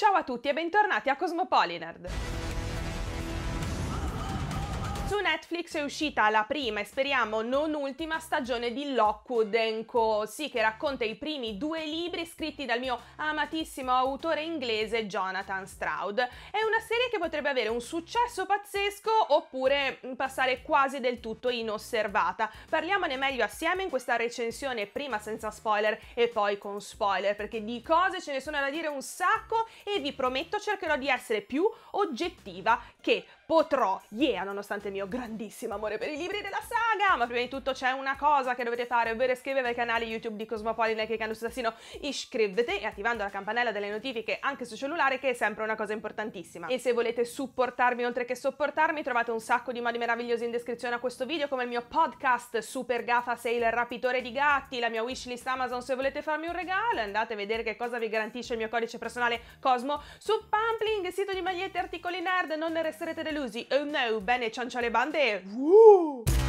Ciao a tutti e bentornati a Cosmopolinerd! Su Netflix è uscita la prima e speriamo non ultima stagione di Lockwood Co. Sì, che racconta i primi due libri scritti dal mio amatissimo autore inglese Jonathan Stroud. È una serie che potrebbe avere un successo pazzesco oppure passare quasi del tutto inosservata. Parliamone meglio assieme in questa recensione, prima senza spoiler e poi con spoiler, perché di cose ce ne sono da dire un sacco e vi prometto cercherò di essere più oggettiva che potrò, yeah, nonostante il mio grandissimo amore per i libri della saga, ma prima di tutto c'è una cosa che dovete fare, ovvero iscrivervi ai canali YouTube di Cosmopolitan che Candus Assassino, iscrivete e attivando la campanella delle notifiche anche sul cellulare che è sempre una cosa importantissima. E se volete supportarmi oltre che sopportarmi, trovate un sacco di modi meravigliosi in descrizione a questo video, come il mio podcast Super Gafa Sale Rapitore di Gatti, la mia wishlist Amazon se volete farmi un regalo, andate a vedere che cosa vi garantisce il mio codice personale Cosmo su Pampling, sito di magliette e articoli nerd, non ne resterete delusi delusi, oh no, bene ciancia le bande, uh!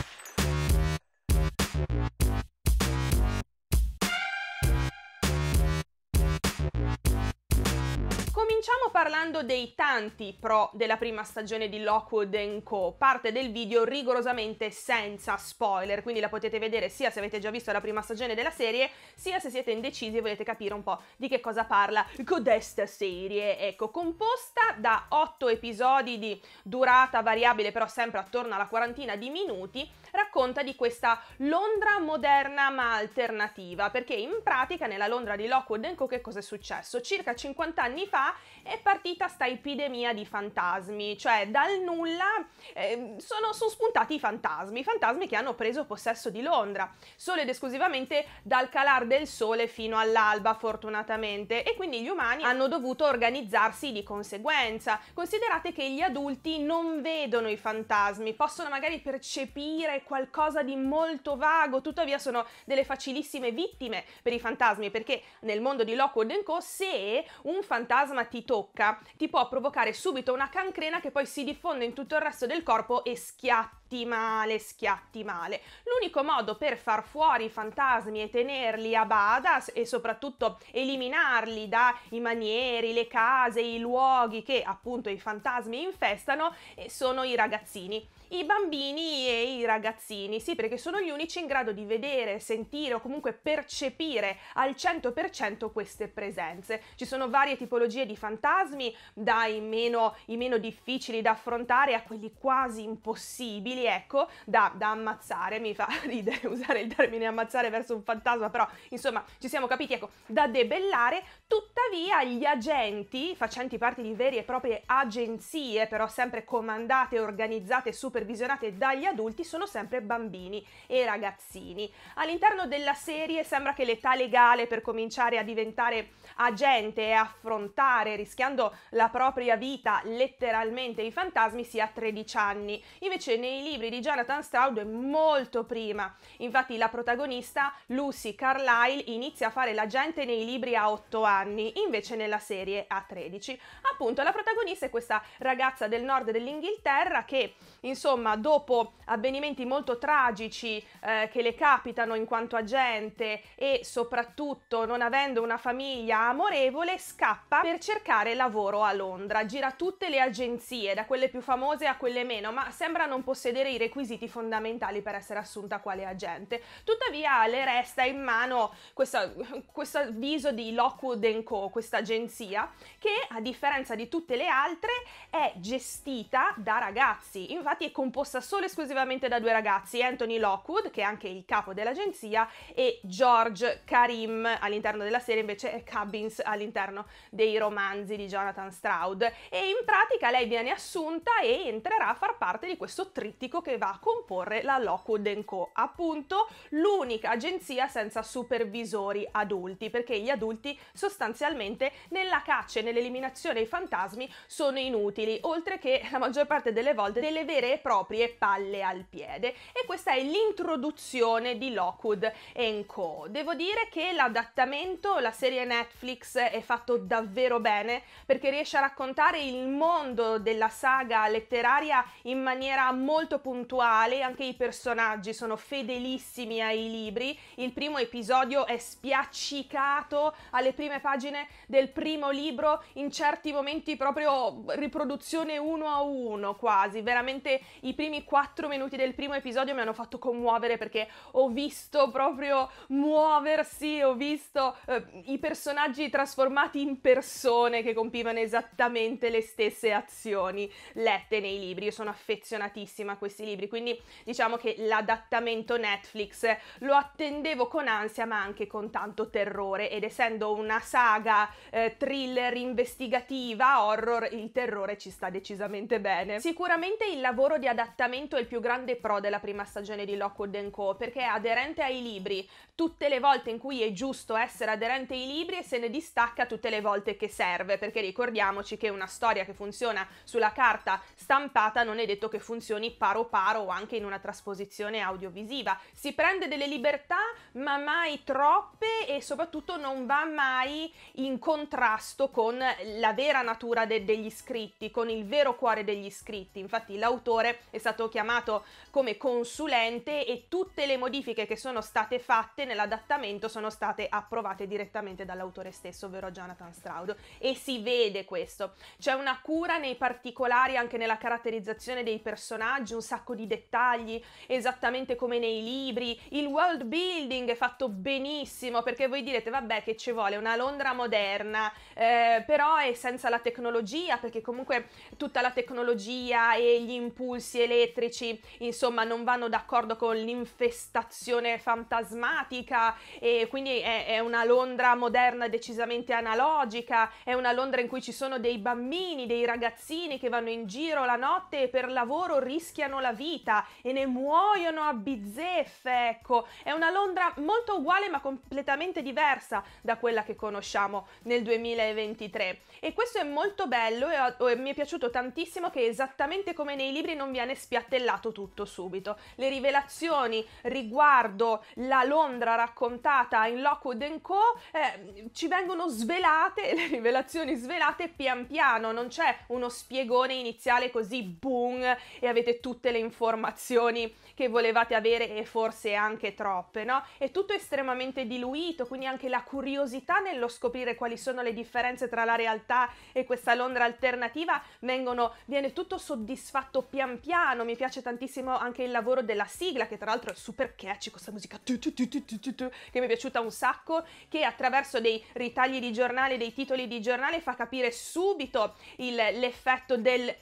parlando dei tanti pro della prima stagione di Lockwood Co. Parte del video rigorosamente senza spoiler, quindi la potete vedere sia se avete già visto la prima stagione della serie, sia se siete indecisi e volete capire un po' di che cosa parla codesta serie. Ecco, composta da otto episodi di durata variabile però sempre attorno alla quarantina di minuti, racconta di questa Londra moderna ma alternativa, perché in pratica nella Londra di Lockwood Co che cosa è successo? Circa 50 anni fa è partita sta epidemia di fantasmi, cioè dal nulla eh, sono, sono spuntati i fantasmi, i fantasmi che hanno preso possesso di Londra, solo ed esclusivamente dal calar del sole fino all'alba fortunatamente e quindi gli umani hanno dovuto organizzarsi di conseguenza. Considerate che gli adulti non vedono i fantasmi, possono magari percepire qualcosa di molto vago, tuttavia sono delle facilissime vittime per i fantasmi perché nel mondo di Lockwood Co se un fantasma ti tocca ti può provocare subito una cancrena che poi si diffonde in tutto il resto del corpo e schiatta schiatti male, schiatti male. L'unico modo per far fuori i fantasmi e tenerli a bada e soprattutto eliminarli dai manieri, le case, i luoghi che appunto i fantasmi infestano eh, sono i ragazzini i bambini e i ragazzini, sì, perché sono gli unici in grado di vedere, sentire o comunque percepire al 100% queste presenze. Ci sono varie tipologie di fantasmi, dai meno, meno difficili da affrontare a quelli quasi impossibili simili, ecco, da, da ammazzare, mi fa ridere usare il termine ammazzare verso un fantasma, però insomma ci siamo capiti, ecco, da debellare, tuttavia gli agenti, facenti parte di vere e proprie agenzie, però sempre comandate, organizzate supervisionate dagli adulti, sono sempre bambini e ragazzini. All'interno della serie sembra che l'età legale per cominciare a diventare agente e affrontare, rischiando la propria vita letteralmente, i fantasmi sia 13 anni. Invece nei libri di Jonathan Stroud molto prima. Infatti la protagonista, Lucy Carlyle, inizia a fare l'agente nei libri a 8 anni, invece nella serie a 13. Appunto, la protagonista è questa ragazza del nord dell'Inghilterra che, insomma, dopo avvenimenti molto tragici eh, che le capitano in quanto agente e soprattutto non avendo una famiglia amorevole, scappa per cercare lavoro a Londra. Gira tutte le agenzie, da quelle più famose a quelle meno, ma sembra non possedere vedere i requisiti fondamentali per essere assunta quale agente. Tuttavia le resta in mano questo avviso di Lockwood Co., questa agenzia, che a differenza di tutte le altre è gestita da ragazzi. Infatti è composta solo e esclusivamente da due ragazzi, Anthony Lockwood, che è anche il capo dell'agenzia, e George Karim all'interno della serie invece è Cubbins all'interno dei romanzi di Jonathan Stroud. E in pratica lei viene assunta e entrerà a far parte di questo trittico giuridico che va a comporre la Lockwood Co., appunto l'unica agenzia senza supervisori adulti, perché gli adulti sostanzialmente nella caccia e nell'eliminazione dei fantasmi sono inutili, oltre che la maggior parte delle volte delle vere e proprie palle al piede. E questa è l'introduzione di Lockwood Co. Devo dire che l'adattamento, la serie Netflix è fatto davvero bene perché riesce a raccontare il mondo della saga letteraria in maniera molto molto puntuale, anche i personaggi sono fedelissimi ai libri. Il primo episodio è spiaccicato alle prime pagine del primo libro, in certi momenti proprio riproduzione uno a uno quasi. Veramente i primi quattro minuti del primo episodio mi hanno fatto commuovere perché ho visto proprio muoversi, ho visto eh, i personaggi trasformati in persone che compivano esattamente le stesse azioni lette nei libri. Io sono affezionatissima a questo questi libri, quindi diciamo che l'adattamento Netflix lo attendevo con ansia ma anche con tanto terrore ed essendo una saga eh, thriller investigativa, horror, il terrore ci sta decisamente bene. Sicuramente il lavoro di adattamento è il più grande pro della prima stagione di Lockwood Co perché è aderente ai libri tutte le volte in cui è giusto essere aderente ai libri e se ne distacca tutte le volte che serve perché ricordiamoci che una storia che funziona sulla carta stampata non è detto che funzioni pari paro paro anche in una trasposizione audiovisiva. Si prende delle libertà, ma mai troppe e soprattutto non va mai in contrasto con la vera natura de- degli scritti, con il vero cuore degli scritti. Infatti l'autore è stato chiamato come consulente e tutte le modifiche che sono state fatte nell'adattamento sono state approvate direttamente dall'autore stesso, ovvero Jonathan Stroud. E si vede questo. C'è una cura nei particolari anche nella caratterizzazione dei personaggi, un sacco di dettagli, esattamente come nei libri. Il world building è fatto benissimo perché voi direte vabbè che ci vuole una Londra moderna, eh, però è senza la tecnologia perché comunque tutta la tecnologia e gli impulsi elettrici insomma non vanno d'accordo con l'infestazione fantasmatica e quindi è, è una Londra moderna decisamente analogica, è una Londra in cui ci sono dei bambini, dei ragazzini che vanno in giro la notte e per lavoro rischiano rischiano la vita e ne muoiono a bizzeffe, ecco. È una Londra molto uguale ma completamente diversa da quella che conosciamo nel 2023. E questo è molto bello e, ho, e mi è piaciuto tantissimo che esattamente come nei libri non viene spiattellato tutto subito. Le rivelazioni riguardo la Londra raccontata in Lockwood Co. Eh, ci vengono svelate, le rivelazioni svelate pian piano, non c'è uno spiegone iniziale così boom e avete tutto tutte le informazioni che volevate avere e forse anche troppe, no? È tutto estremamente diluito, quindi anche la curiosità nello scoprire quali sono le differenze tra la realtà e questa Londra alternativa vengono, viene tutto soddisfatto pian piano. Mi piace tantissimo anche il lavoro della sigla, che tra l'altro è super catchy, questa musica tu tu tu che mi è piaciuta un sacco, che attraverso dei ritagli di giornale, dei titoli di giornale fa capire subito il, l'effetto del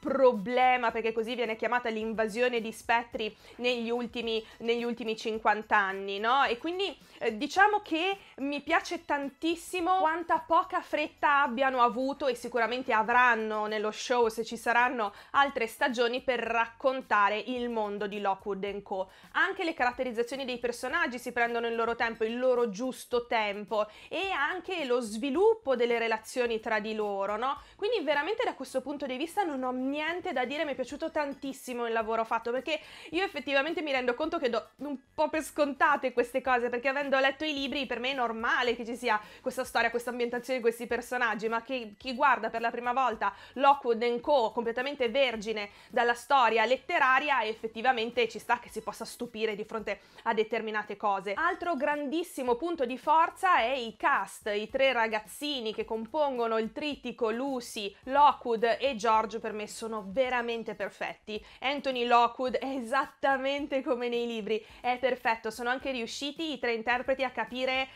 problema, perché così viene chiamato stata l'invasione di spettri negli ultimi, negli ultimi 50 anni, no? E quindi eh, diciamo che mi piace tantissimo quanta poca fretta abbiano avuto e sicuramente avranno nello show se ci saranno altre stagioni per raccontare il mondo di Lockwood Co. Anche le caratterizzazioni dei personaggi si prendono il loro tempo, il loro giusto tempo e anche lo sviluppo delle relazioni tra di loro, no? Quindi veramente da questo punto di vista non ho niente da dire, mi è piaciuto tantissimo tantissimo il lavoro fatto perché io effettivamente mi rendo conto che do un po' per scontate queste cose perché avendo letto i libri per me è normale che ci sia questa storia, questa ambientazione, questi personaggi, ma che chi guarda per la prima volta Lockwood Co completamente vergine dalla storia letteraria effettivamente ci sta che si possa stupire di fronte a determinate cose. Altro grandissimo punto di forza è i cast, i tre ragazzini che compongono il trittico Lucy, Lockwood e George per me sono veramente perfetti Anthony Lockwood è esattamente come nei libri, è perfetto, sono anche riusciti i tre interpreti a capire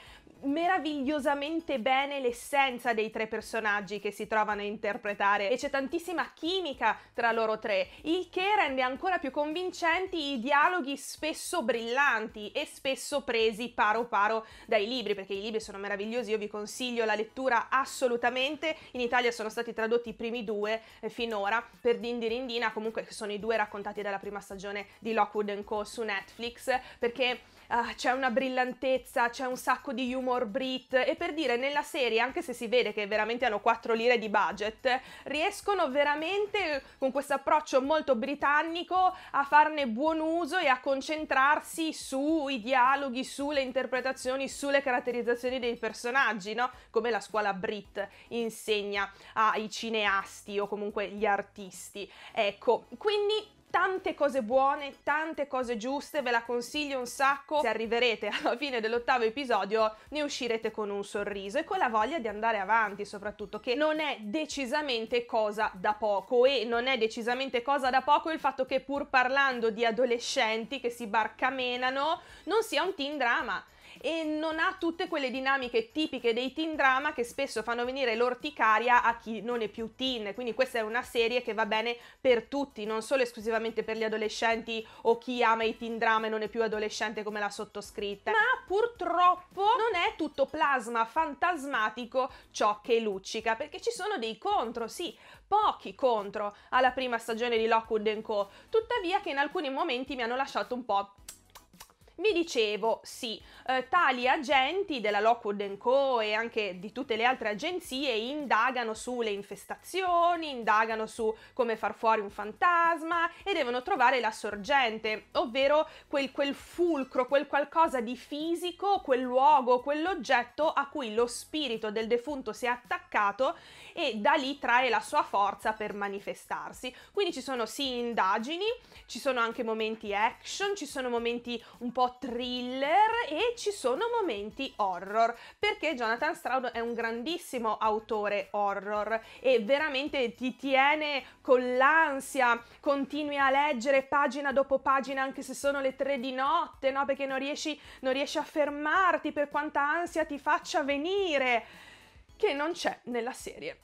meravigliosamente bene l'essenza dei tre personaggi che si trovano a interpretare e c'è tantissima chimica tra loro tre, il che rende ancora più convincenti i dialoghi spesso brillanti e spesso presi paro paro dai libri, perché i libri sono meravigliosi, io vi consiglio la lettura assolutamente, in Italia sono stati tradotti i primi due eh, finora per Dindirindina, comunque sono i due raccontati dalla prima stagione di Lockwood Co su Netflix, perché ah, c'è una brillantezza, c'è un sacco di humor brit e per dire nella serie, anche se si vede che veramente hanno 4 lire di budget, riescono veramente con questo approccio molto britannico a farne buon uso e a concentrarsi sui dialoghi, sulle interpretazioni, sulle caratterizzazioni dei personaggi, no? Come la scuola Brit insegna ai cineasti o comunque gli artisti. Ecco, quindi tante cose buone, tante cose giuste, ve la consiglio un sacco. Se arriverete alla fine dell'ottavo episodio ne uscirete con un sorriso e con la voglia di andare avanti soprattutto, che non è decisamente cosa da poco e non è decisamente cosa da poco il fatto che pur parlando di adolescenti che si barcamenano non sia un teen drama e non ha tutte quelle dinamiche tipiche dei teen drama che spesso fanno venire l'orticaria a chi non è più teen, quindi questa è una serie che va bene per tutti, non solo esclusivamente per gli adolescenti o chi ama i teen drama e non è più adolescente come la sottoscritta. ma purtroppo non è tutto plasma fantasmatico ciò che luccica, perché ci sono dei contro, sì, pochi contro alla prima stagione di Lockwood Co. Tuttavia che in alcuni momenti mi hanno lasciato un po' Mi dicevo, sì, eh, tali agenti della Lockwood Co. e anche di tutte le altre agenzie indagano sulle infestazioni, indagano su come far fuori un fantasma e devono trovare la sorgente, ovvero quel, quel fulcro, quel qualcosa di fisico, quel luogo, quell'oggetto a cui lo spirito del defunto si è attaccato e da lì trae la sua forza per manifestarsi. Quindi ci sono sì indagini, ci sono anche momenti action, ci sono momenti un po' po' thriller e ci sono momenti horror, perché Jonathan Stroud è un grandissimo autore horror e veramente ti tiene con l'ansia, continui a leggere pagina dopo pagina anche se sono le tre di notte, no? Perché non riesci, non riesci a fermarti per quanta ansia ti faccia venire, che non c'è nella serie.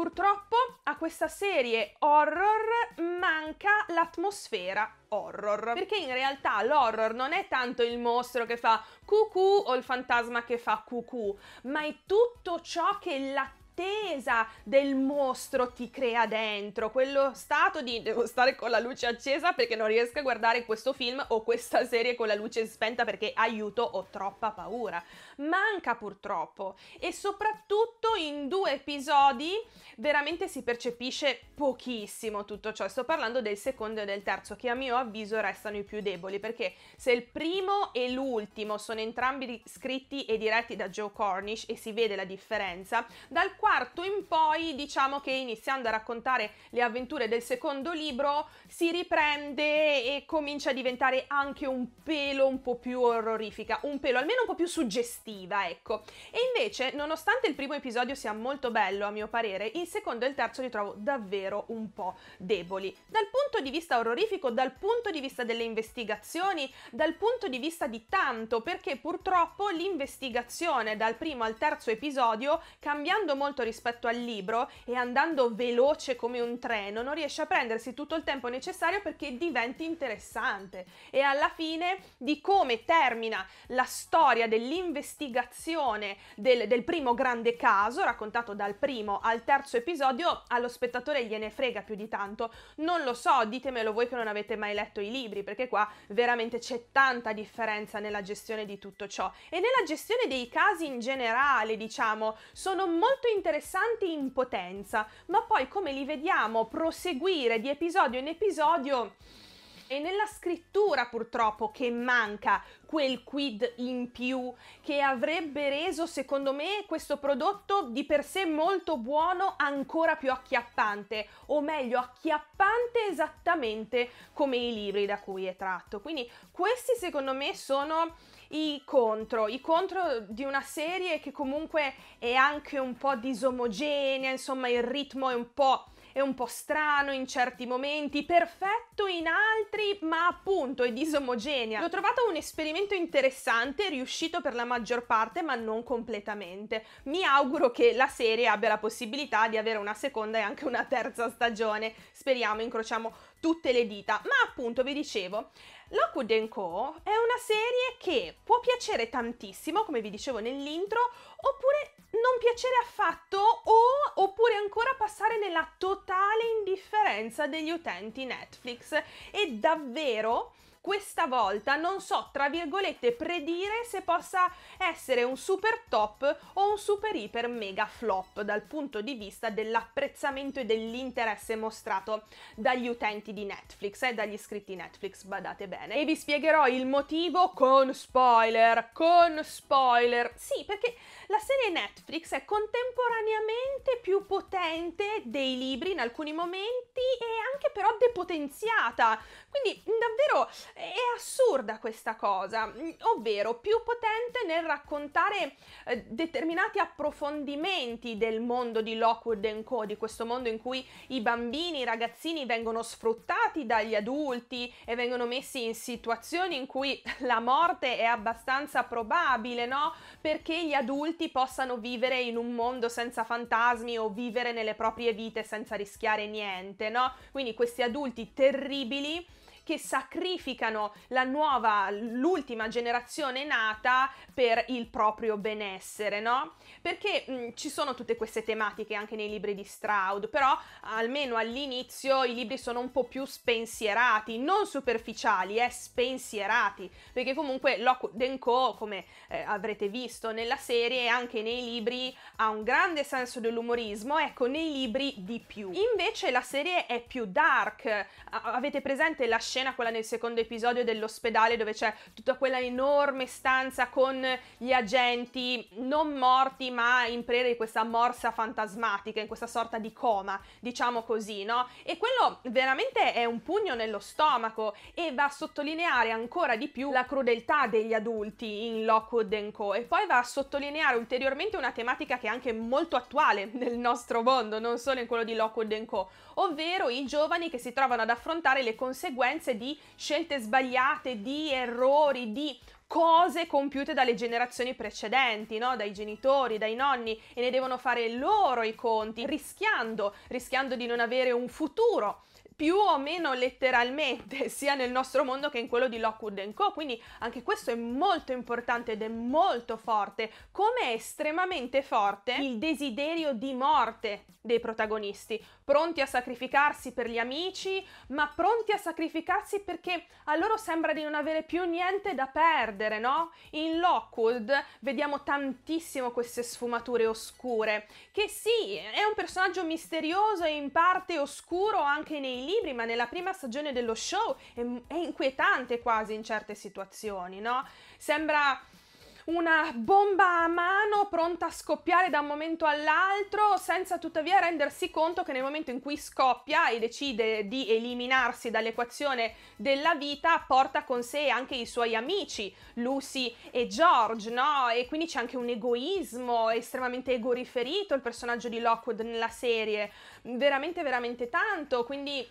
Purtroppo a questa serie horror manca l'atmosfera horror, perché in realtà l'horror non è tanto il mostro che fa cucù o il fantasma che fa cucù, ma è tutto ciò che la attesa del mostro ti crea dentro, quello stato di devo stare con la luce accesa perché non riesco a guardare questo film o questa serie con la luce spenta perché aiuto ho troppa paura. Manca purtroppo e soprattutto in due episodi veramente si percepisce pochissimo tutto ciò. Sto parlando del secondo e del terzo che a mio avviso restano i più deboli perché se il primo e l'ultimo sono entrambi scritti e diretti da Joe Cornish e si vede la differenza, dal quale quarto in poi diciamo che iniziando a raccontare le avventure del secondo libro si riprende e comincia a diventare anche un pelo un po' più orrorifica, un pelo almeno un po' più suggestiva, ecco. E invece, nonostante il primo episodio sia molto bello a mio parere, il secondo e il terzo li trovo davvero un po' deboli. Dal punto di vista orrorifico, dal punto di vista delle investigazioni, dal punto di vista di tanto, perché purtroppo l'investigazione dal primo al terzo episodio, cambiando molto molto rispetto al libro e andando veloce come un treno non riesce a prendersi tutto il tempo necessario perché diventi interessante e alla fine di come termina la storia dell'investigazione del, del primo grande caso raccontato dal primo al terzo episodio allo spettatore gliene frega più di tanto non lo so ditemelo voi che non avete mai letto i libri perché qua veramente c'è tanta differenza nella gestione di tutto ciò e nella gestione dei casi in generale diciamo sono molto interessanti interessanti in potenza, ma poi come li vediamo proseguire di episodio in episodio... È nella scrittura purtroppo che manca quel quid in più che avrebbe reso secondo me questo prodotto di per sé molto buono ancora più acchiappante o meglio acchiappante esattamente come i libri da cui è tratto. Quindi questi secondo me sono i contro, i contro di una serie che comunque è anche un po' disomogenea, insomma il ritmo è un po' è un po' strano in certi momenti, perfetto in altri, ma appunto è disomogenea. L'ho trovato un esperimento interessante, riuscito per la maggior parte, ma non completamente. Mi auguro che la serie abbia la possibilità di avere una seconda e anche una terza stagione. Speriamo, incrociamo tutte le dita. Ma appunto, vi dicevo, Lockwood Co. è una serie che può piacere tantissimo, come vi dicevo nell'intro, oppure non piacere affatto o oppure ancora passare nella totale indifferenza degli utenti Netflix. E davvero questa volta non so, tra virgolette, predire se possa essere un super top o un super iper mega flop dal punto di vista dell'apprezzamento e dell'interesse mostrato dagli utenti di Netflix e eh, dagli iscritti Netflix, badate bene. E vi spiegherò il motivo con spoiler, con spoiler. Sì, perché la serie Netflix è contemporaneamente più potente dei libri in alcuni momenti e anche però depotenziata quindi davvero eh, è assurda questa cosa, ovvero più potente nel raccontare eh, determinati approfondimenti del mondo di Lockwood Co, di questo mondo in cui i bambini, i ragazzini vengono sfruttati dagli adulti e vengono messi in situazioni in cui la morte è abbastanza probabile, no? Perché gli adulti possano vivere in un mondo senza fantasmi o vivere nelle proprie vite senza rischiare niente, no? Quindi questi adulti terribili che sacrificano la nuova, l'ultima generazione nata per il proprio benessere, no? Perché mh, mm, ci sono tutte queste tematiche anche nei libri di Stroud, però almeno all'inizio i libri sono un po' più spensierati, non superficiali, eh, spensierati, perché comunque Locke Denko, come eh, avrete visto nella serie, anche nei libri ha un grande senso dell'umorismo, ecco, nei libri di più. Invece la serie è più dark, avete presente la scena scena, quella nel secondo episodio dell'ospedale dove c'è tutta quella enorme stanza con gli agenti non morti ma in preda di questa morsa fantasmatica, in questa sorta di coma, diciamo così, no? E quello veramente è un pugno nello stomaco e va a sottolineare ancora di più la crudeltà degli adulti in Lockwood Co. E poi va a sottolineare ulteriormente una tematica che è anche molto attuale nel nostro mondo, non solo in quello di Lockwood Co., ovvero i giovani che si trovano ad affrontare le conseguenze conseguenze di scelte sbagliate, di errori, di cose compiute dalle generazioni precedenti, no? dai genitori, dai nonni e ne devono fare loro i conti, rischiando, rischiando di non avere un futuro più o meno letteralmente sia nel nostro mondo che in quello di Lockwood Co. Quindi anche questo è molto importante ed è molto forte, come è estremamente forte il desiderio di morte dei protagonisti, pronti a sacrificarsi per gli amici, ma pronti a sacrificarsi perché a loro sembra di non avere più niente da perdere, no? In Lockwood vediamo tantissimo queste sfumature oscure, che sì, è un personaggio misterioso e in parte oscuro anche nei libri, ma nella prima stagione dello show è, è inquietante quasi in certe situazioni, no? Sembra una bomba a mano pronta a scoppiare da un momento all'altro senza tuttavia rendersi conto che nel momento in cui scoppia e decide di eliminarsi dall'equazione della vita porta con sé anche i suoi amici Lucy e George, no? E quindi c'è anche un egoismo estremamente egoriferito il personaggio di Lockwood nella serie, veramente veramente tanto, quindi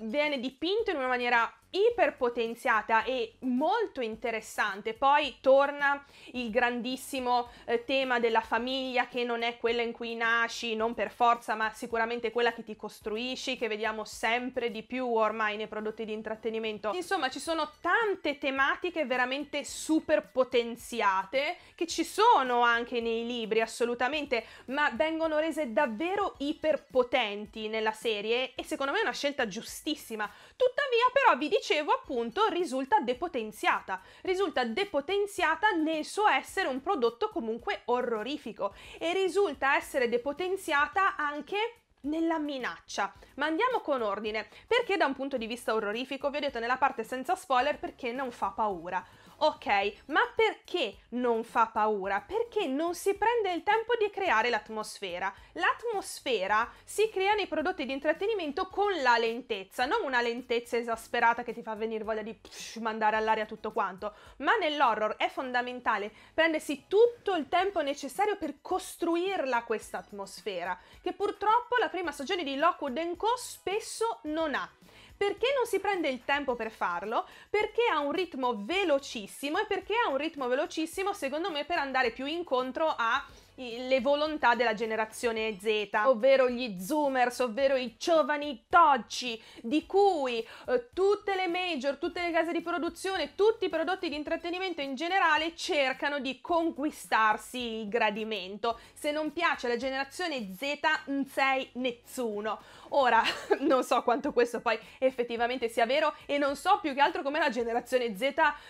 viene dipinto in una maniera iperpotenziata e molto interessante. Poi torna il grandissimo eh, tema della famiglia che non è quella in cui nasci, non per forza, ma sicuramente quella che ti costruisci, che vediamo sempre di più ormai nei prodotti di intrattenimento. Insomma, ci sono tante tematiche veramente super potenziate che ci sono anche nei libri, assolutamente, ma vengono rese davvero iperpotenti nella serie e secondo me è una scelta giustissima. Tuttavia, però vi dicevo dicevo appunto risulta depotenziata, risulta depotenziata nel suo essere un prodotto comunque orrorifico e risulta essere depotenziata anche nella minaccia. Ma andiamo con ordine, perché da un punto di vista orrorifico, vi ho detto nella parte senza spoiler perché non fa paura. Ok, ma perché non fa paura? Perché non si prende il tempo di creare l'atmosfera. L'atmosfera si crea nei prodotti di intrattenimento con la lentezza, non una lentezza esasperata che ti fa venire voglia di psh, mandare all'aria tutto quanto, ma nell'horror è fondamentale prendersi tutto il tempo necessario per costruirla questa atmosfera, che purtroppo la prima stagione di Lockwood Co. spesso non ha. Perché non si prende il tempo per farlo? Perché ha un ritmo velocissimo e perché ha un ritmo velocissimo secondo me per andare più incontro a le volontà della generazione Z, ovvero gli zoomers, ovvero i giovani tocci, di cui eh, tutte le major, tutte le case di produzione, tutti i prodotti di intrattenimento in generale cercano di conquistarsi il gradimento. Se non piace la generazione Z, non sei nessuno. Ora, non so quanto questo poi effettivamente sia vero e non so più che altro come la generazione Z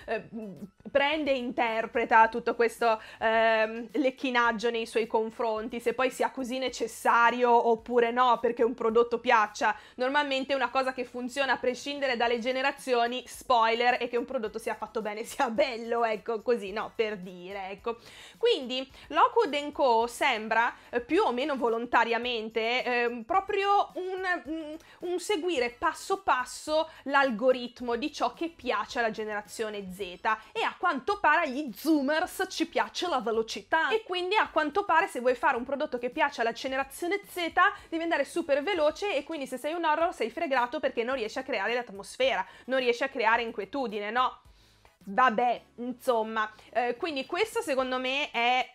eh, prende e interpreta tutto questo ehm, lecchinaggio nei suoi confronti, se poi sia così necessario oppure no perché un prodotto piaccia. Normalmente una cosa che funziona a prescindere dalle generazioni, spoiler, è che un prodotto sia fatto bene, sia bello, ecco così, no, per dire, ecco. Quindi Lockwood Co. sembra eh, più o meno volontariamente eh, proprio un, mm, un seguire passo passo l'algoritmo di ciò che piace alla generazione Z e a quanto pare agli zoomers ci piace la velocità e quindi a quanto pare se vuoi fare un prodotto che piace alla generazione Z devi andare super veloce e quindi se sei un horror sei fregato perché non riesci a creare l'atmosfera, non riesci a creare inquietudine, no? Vabbè, insomma, eh, quindi questo secondo me è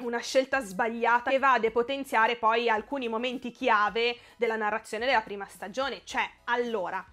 una scelta sbagliata che va a depotenziare poi alcuni momenti chiave della narrazione della prima stagione. Cioè, allora,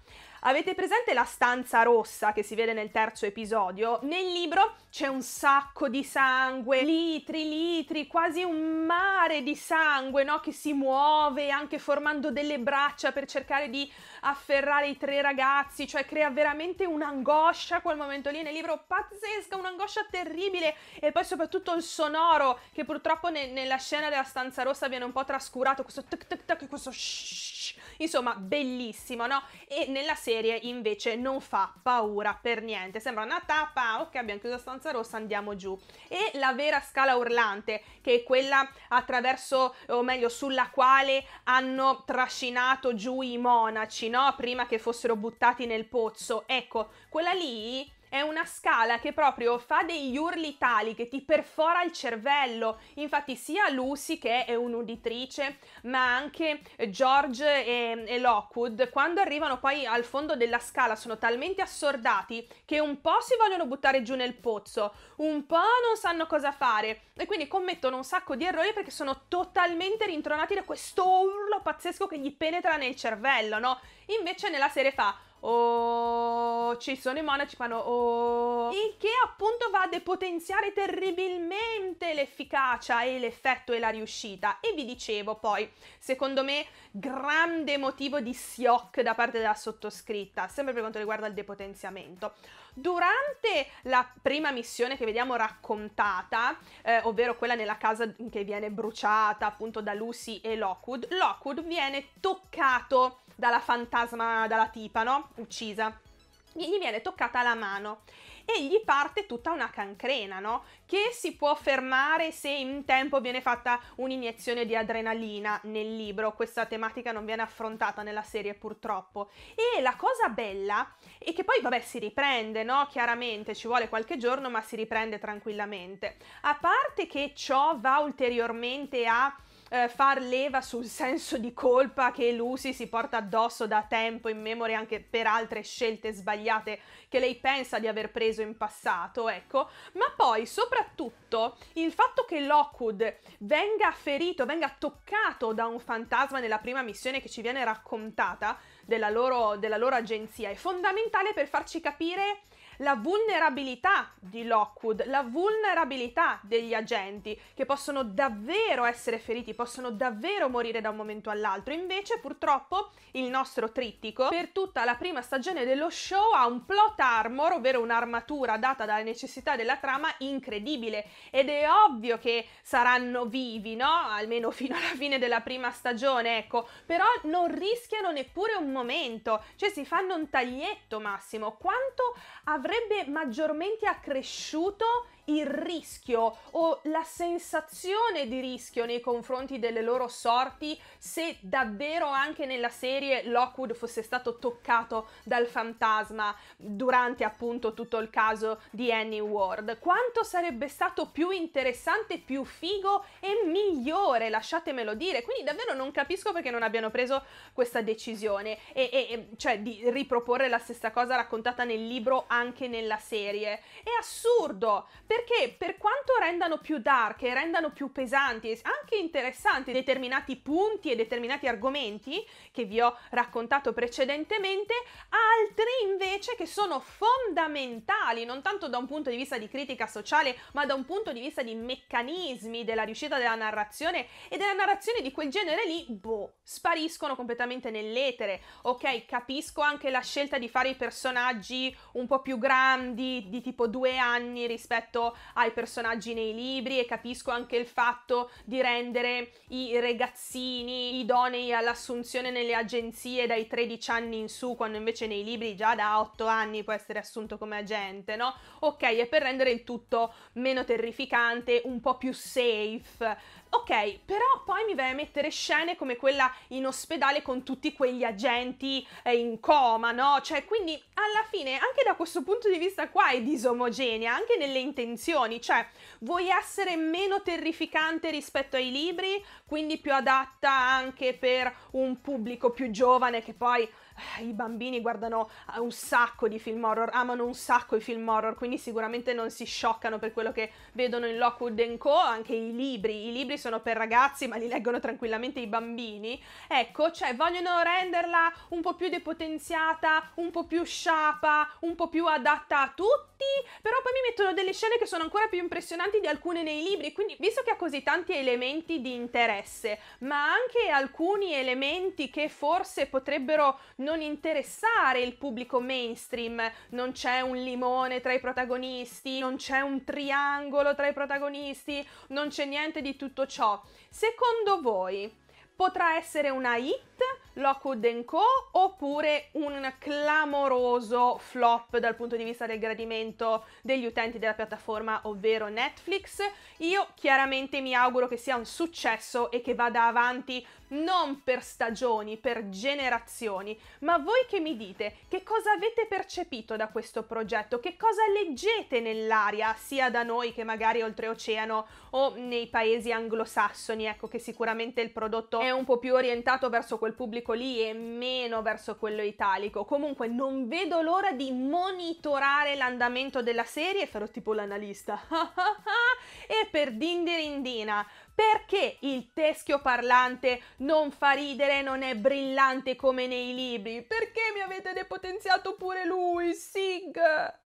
Avete presente la stanza rossa che si vede nel terzo episodio? Nel libro c'è un sacco di sangue, litri, litri, quasi un mare di sangue, no? Che si muove anche formando delle braccia per cercare di afferrare i tre ragazzi, cioè crea veramente un'angoscia quel momento lì nel libro, pazzesca, un'angoscia terribile e poi soprattutto il sonoro che purtroppo ne- nella scena della stanza rossa viene un po' trascurato, questo tac tac tac e questo shh, insomma bellissimo, no? E nella serie invece non fa paura per niente, sembra una tappa, ok abbiamo chiuso la stanza rossa, andiamo giù. E la vera scala urlante, che è quella attraverso, o meglio sulla quale hanno trascinato giù i monaci, no? no? Prima che fossero buttati nel pozzo. Ecco, quella lì è una scala che proprio fa degli urli tali che ti perfora il cervello. Infatti, sia Lucy, che è un'uditrice, ma anche George e, e Lockwood, quando arrivano poi al fondo della scala, sono talmente assordati che un po' si vogliono buttare giù nel pozzo, un po' non sanno cosa fare e quindi commettono un sacco di errori perché sono totalmente rintronati da questo urlo pazzesco che gli penetra nel cervello, no? Invece, nella serie fa oh, ci sono i monaci fanno oh, il che appunto va a depotenziare terribilmente l'efficacia e l'effetto e la riuscita e vi dicevo poi secondo me grande motivo di sioc da parte della sottoscritta sempre per quanto riguarda il depotenziamento durante la prima missione che vediamo raccontata eh, ovvero quella nella casa che viene bruciata appunto da Lucy e Lockwood Lockwood viene toccato dalla fantasma, dalla tipa, no? Uccisa. Gli viene toccata la mano e gli parte tutta una cancrena, no? Che si può fermare se in tempo viene fatta un'iniezione di adrenalina nel libro. Questa tematica non viene affrontata nella serie purtroppo. E la cosa bella è che poi vabbè si riprende, no? Chiaramente ci vuole qualche giorno, ma si riprende tranquillamente. A parte che ciò va ulteriormente a eh, far leva sul senso di colpa che Lucy si porta addosso da tempo in memoria anche per altre scelte sbagliate che lei pensa di aver preso in passato, ecco, ma poi soprattutto il fatto che Lockwood venga ferito, venga toccato da un fantasma nella prima missione che ci viene raccontata della loro, della loro agenzia è fondamentale per farci capire la vulnerabilità di Lockwood, la vulnerabilità degli agenti che possono davvero essere feriti, possono davvero morire da un momento all'altro. Invece, purtroppo, il nostro trittico per tutta la prima stagione dello show ha un plot armor, ovvero un'armatura data dalla necessità della trama incredibile ed è ovvio che saranno vivi, no? Almeno fino alla fine della prima stagione, ecco, però non rischiano neppure un momento, cioè si fanno un taglietto massimo. Quanto avranno avrebbe maggiormente accresciuto il rischio o la sensazione di rischio nei confronti delle loro sorti se davvero anche nella serie Lockwood fosse stato toccato dal fantasma durante appunto tutto il caso di Annie Ward. Quanto sarebbe stato più interessante, più figo e migliore, lasciatemelo dire. Quindi davvero non capisco perché non abbiano preso questa decisione e, e, cioè di riproporre la stessa cosa raccontata nel libro anche nella serie. È assurdo! Per perché per quanto rendano più dark e rendano più pesanti e anche interessanti determinati punti e determinati argomenti che vi ho raccontato precedentemente, altri invece che sono fondamentali non tanto da un punto di vista di critica sociale ma da un punto di vista di meccanismi della riuscita della narrazione e della narrazione di quel genere lì, boh, spariscono completamente nell'etere. Ok, capisco anche la scelta di fare i personaggi un po' più grandi, di tipo due anni rispetto ai personaggi nei libri e capisco anche il fatto di rendere i ragazzini idonei all'assunzione nelle agenzie dai 13 anni in su, quando invece nei libri già da 8 anni può essere assunto come agente, no? Ok, è per rendere il tutto meno terrificante, un po' più safe, Ok, però poi mi vai a mettere scene come quella in ospedale con tutti quegli agenti eh, in coma, no? Cioè, quindi alla fine, anche da questo punto di vista qua è disomogenea, anche nelle intenzioni, cioè vuoi essere meno terrificante rispetto ai libri, quindi più adatta anche per un pubblico più giovane che poi eh, i bambini guardano eh, un sacco di film horror, amano un sacco i film horror, quindi sicuramente non si scioccano per quello che vedono in Lockwood Co. Anche i libri, i libri sono per ragazzi, ma li leggono tranquillamente i bambini. Ecco, cioè vogliono renderla un po' più depotenziata, un po' più sciapa, un po' più adatta a tutti, però poi mi mettono delle scene che sono ancora più impressionanti di alcune nei libri, quindi visto che ha così tanti elementi di interesse, ma anche alcuni elementi che forse potrebbero non interessare il pubblico mainstream, non c'è un limone tra i protagonisti, non c'è un triangolo tra i protagonisti, non c'è niente di tutto ciò. Secondo voi potrà essere una hit, Lockwood Co. oppure un clamoroso flop dal punto di vista del gradimento degli utenti della piattaforma, ovvero Netflix. Io chiaramente mi auguro che sia un successo e che vada avanti non per stagioni, per generazioni, ma voi che mi dite che cosa avete percepito da questo progetto, che cosa leggete nell'aria sia da noi che magari oltreoceano o nei paesi anglosassoni, ecco che sicuramente il prodotto È è un po' più orientato verso quel pubblico lì e meno verso quello italico. Comunque non vedo l'ora di monitorare l'andamento della serie e farò tipo l'analista. e per dindirindina, perché il teschio parlante non fa ridere, non è brillante come nei libri? Perché mi avete depotenziato pure lui, Sig?